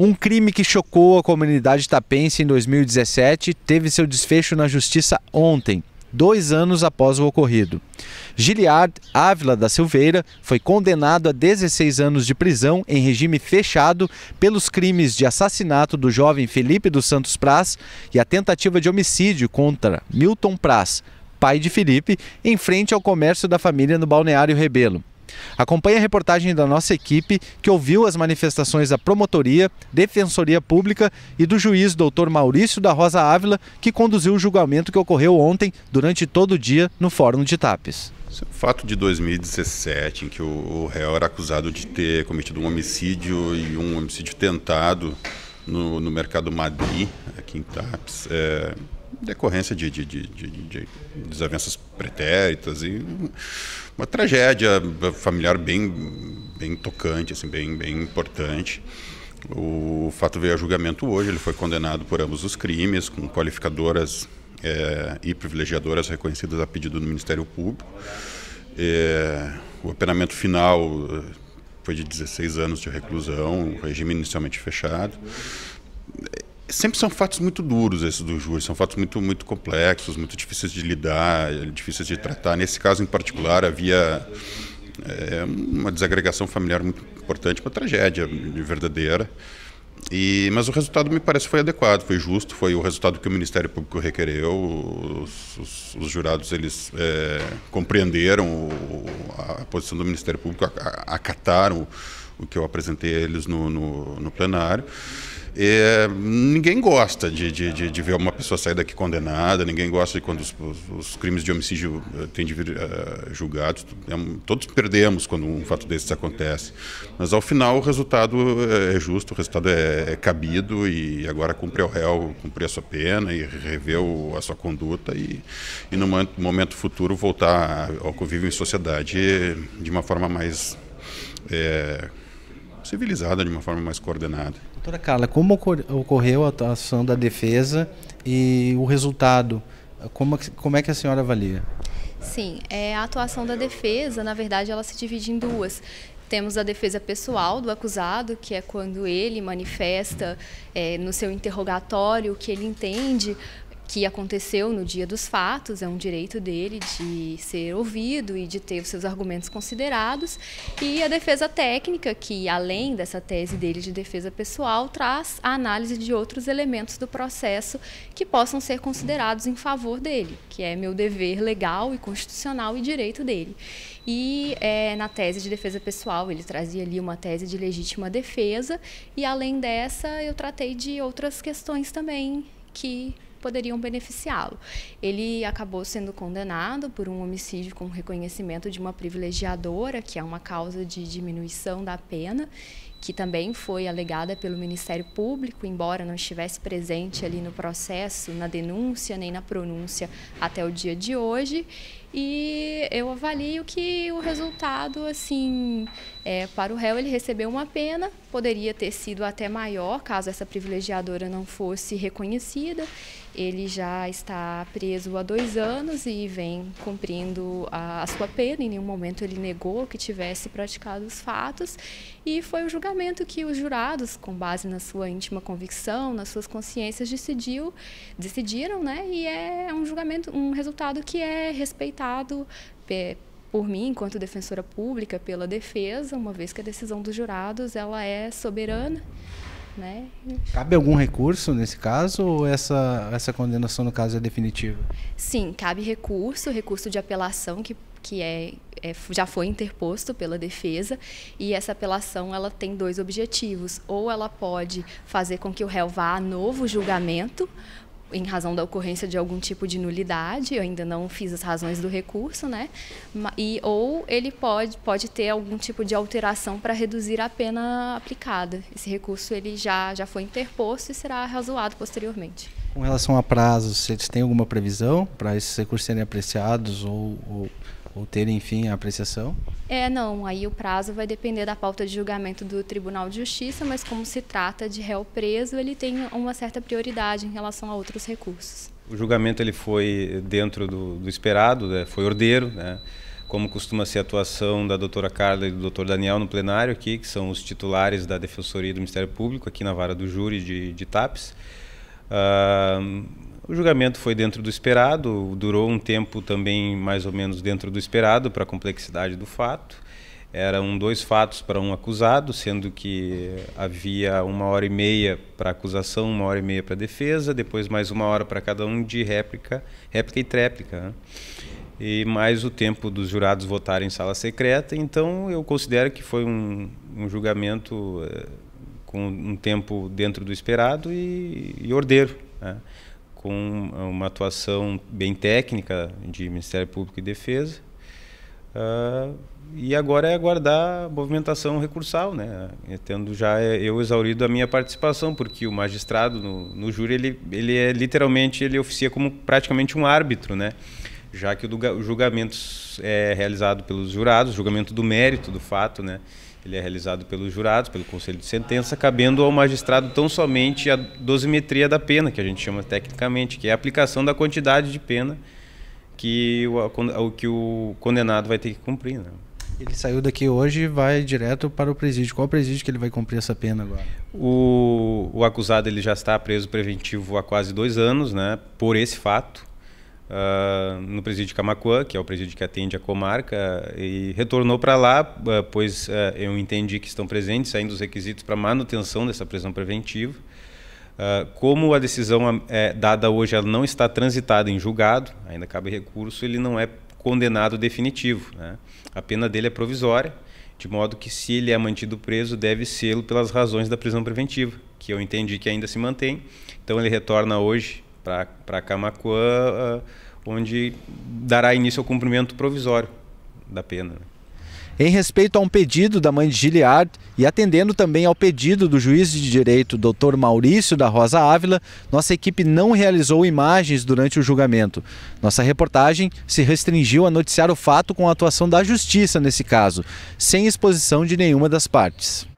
Um crime que chocou a comunidade tapense em 2017 teve seu desfecho na justiça ontem, dois anos após o ocorrido. Giliard Ávila da Silveira foi condenado a 16 anos de prisão em regime fechado pelos crimes de assassinato do jovem Felipe dos Santos Praz e a tentativa de homicídio contra Milton Praz, pai de Felipe, em frente ao comércio da família no Balneário Rebelo. Acompanhe a reportagem da nossa equipe que ouviu as manifestações da Promotoria, Defensoria Pública e do juiz doutor Maurício da Rosa Ávila, que conduziu o julgamento que ocorreu ontem durante todo o dia no Fórum de Tapes. O é fato de 2017, em que o réu era acusado de ter cometido um homicídio e um homicídio tentado no, no mercado Madri, aqui em Tapes. É decorrência de, de, de, de, desavenças pretéritas e uma tragédia familiar bem, bem tocante, assim, bem, bem importante. O fato veio a julgamento hoje, ele foi condenado por ambos os crimes, com qualificadoras é, e privilegiadoras reconhecidas a pedido do Ministério Público. É, o apenamento final eh, foi de 16 anos de reclusão, regime inicialmente fechado sempre são fatos muito duros esses do júri, são fatos muito muito complexos, muito difíceis de lidar, difíceis de tratar. Nesse caso em particular havia é, uma desagregação familiar muito importante, uma tragédia verdadeira. E, mas o resultado me parece foi adequado, foi justo, foi o resultado que o Ministério Público requereu. Os, os, os jurados eles é, compreenderam a posição do Ministério Público, acataram o que eu apresentei a eles no, no, no plenário. É, ninguém gosta de, de, de, de, ver uma pessoa sair daqui condenada, ninguém gosta de quando os, os, os crimes de homicídio eh, têm de vir uh, julgados. É todos perdemos quando um fato desses acontece. Mas ao final o resultado é justo, o resultado é, é cabido e agora cumpre o réu, cumprir a sua pena e reveu a sua conduta e, e no momento futuro voltar ao convívio em sociedade de uma forma mais é, civilizada, de uma forma mais coordenada. Doutora Carla, como ocorreu a atuação da defesa e o resultado? Como, é como é que a senhora avalia? Sim, é, a atuação da defesa, na verdade, ela se divide em duas. Temos a defesa pessoal do acusado, que é quando ele manifesta é, no seu interrogatório o que ele entende que aconteceu no dia dos fatos, é um direito dele de ser ouvido e de ter os seus argumentos considerados, e a defesa técnica, que além dessa tese dele de defesa pessoal, traz a análise de outros elementos do processo que possam ser considerados em favor dele, que é meu dever legal e constitucional e direito dele. E é, na tese de defesa pessoal, ele trazia ali uma tese de legítima defesa, e além dessa, eu tratei de outras questões também que poderiam beneficiá-lo. Ele acabou sendo condenado por um homicídio com reconhecimento de uma privilegiadora, que é uma causa de diminuição da pena, que também foi alegada pelo Ministério Público, embora não estivesse presente ali no processo, na denúncia nem na pronúncia até o dia de hoje. E eu avalio que o resultado, assim, é, para o réu ele recebeu uma pena, poderia ter sido até maior caso essa privilegiadora não fosse reconhecida. Ele já está preso há dois anos e vem cumprindo a, a sua pena. Em nenhum momento ele negou que tivesse praticado os fatos e foi o julgamento julgamento que os jurados, com base na sua íntima convicção, nas suas consciências, decidiu, decidiram, né? E é um julgamento, um resultado que é respeitado por mim, enquanto defensora pública, pela defesa, uma vez que a decisão dos jurados ela é soberana. Né? Cabe algum recurso nesse caso ou essa, essa condenação, no caso, é definitiva? Sim, cabe recurso, recurso de apelação que que é, é, já foi interposto pela defesa e essa apelação ela tem dois objetivos ou ela pode fazer com que o réu vá a novo julgamento em razão da ocorrência de algum tipo de nulidade, eu ainda não fiz as razões do recurso, né? E, ou ele pode, pode ter algum tipo de alteração para reduzir a pena aplicada. Esse recurso ele já, já foi interposto e será razoado posteriormente. Com relação a prazos, vocês têm alguma previsão para esses recursos serem apreciados ou, ou ou ter, enfim, a apreciação? É, não. Aí o prazo vai depender da pauta de julgamento do Tribunal de Justiça, mas como se trata de réu preso, ele tem uma certa prioridade em relação a outros recursos. O julgamento ele foi dentro do, do esperado, né? foi ordeiro, né? como costuma ser a atuação da doutora Carla e do doutor Daniel no plenário aqui, que são os titulares da Defensoria do Ministério Público aqui na vara do júri de, de TAPES. Uh, o julgamento foi dentro do esperado, durou um tempo também mais ou menos dentro do esperado para a complexidade do fato. Eram dois fatos para um acusado, sendo que havia uma hora e meia para acusação, uma hora e meia para defesa, depois mais uma hora para cada um de réplica, réplica e tréplica. Né? E mais o tempo dos jurados votarem em sala secreta. Então eu considero que foi um, um julgamento eh, com um tempo dentro do esperado e, e ordeiro. Né? com uma atuação bem técnica de Ministério Público e Defesa. Uh, e agora é aguardar a movimentação recursal, né? É, tendo já é, eu exaurido a minha participação, porque o magistrado no, no júri ele, ele é literalmente ele oficia como praticamente um árbitro, né? já que o julgamento é realizado pelos jurados, julgamento do mérito do fato, né? Ele é realizado pelos jurados, pelo conselho de sentença, cabendo ao magistrado tão somente a dosimetria da pena, que a gente chama tecnicamente, que é a aplicação da quantidade de pena que o, que o condenado vai ter que cumprir. Né? Ele saiu daqui hoje e vai direto para o presídio. Qual presídio que ele vai cumprir essa pena agora? O, o acusado ele já está preso preventivo há quase dois anos, né? Por esse fato. Uh, no presídio de Camacuã, que é o presídio que atende a comarca, e retornou para lá, uh, pois uh, eu entendi que estão presentes ainda os requisitos para manutenção dessa prisão preventiva. como a decisão é dada hoje ela não está transitada em julgado, ainda cabe recurso, ele não é condenado definitivo. Né? A pena dele é provisória, de modo que se ele é mantido preso, deve sê-lo pelas razões da prisão preventiva, que eu entendi que ainda se mantém. Então ele retorna hoje para Camacuã, ah, onde dará início ao cumprimento provisório da pena. Né? Em respeito a um pedido da mãe de Giliard e atendendo também ao pedido do juiz de direito Dr. Maurício da Rosa Ávila, nossa equipe não realizou imagens durante o julgamento. Nossa reportagem se restringiu a noticiar o fato com a atuação da justiça nesse caso, sem exposição de nenhuma das partes.